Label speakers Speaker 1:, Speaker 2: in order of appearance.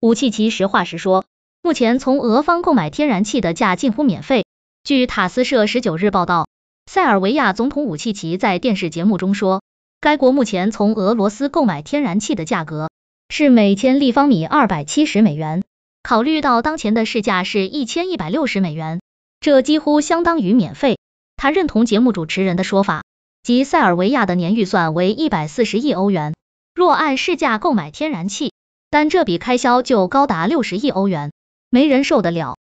Speaker 1: 武契奇实话实说，目前从俄方购买天然气的价近乎免费。据塔斯社十九日报道，塞尔维亚总统武契奇在电视节目中说，该国目前从俄罗斯购买天然气的价格是每千立方米二百七十美元。考虑到当前的市价是一千一百六十美元，这几乎相当于免费。他认同节目主持人的说法，即塞尔维亚的年预算为一百四十亿欧元，若按市价购买天然气。但这笔开销就高达六十亿欧元，没人受得了。